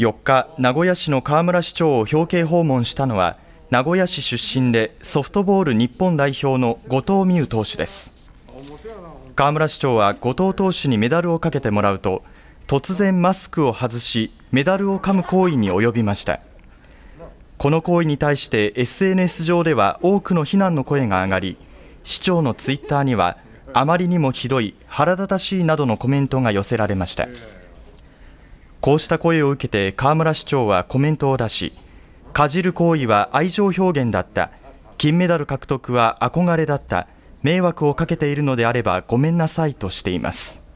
4日、名古屋市の河村市長を表敬訪問したのは、名古屋市出身でソフトボール日本代表の後藤美宇投手です。河村市長は後藤投手にメダルをかけてもらうと、突然マスクを外し、メダルを噛む行為に及びました。この行為に対して SNS 上では多くの非難の声が上がり、市長のツイッターには、あまりにもひどい、腹立たしいなどのコメントが寄せられました。こうした声を受けて河村市長はコメントを出しかじる行為は愛情表現だった金メダル獲得は憧れだった迷惑をかけているのであればごめんなさいとしています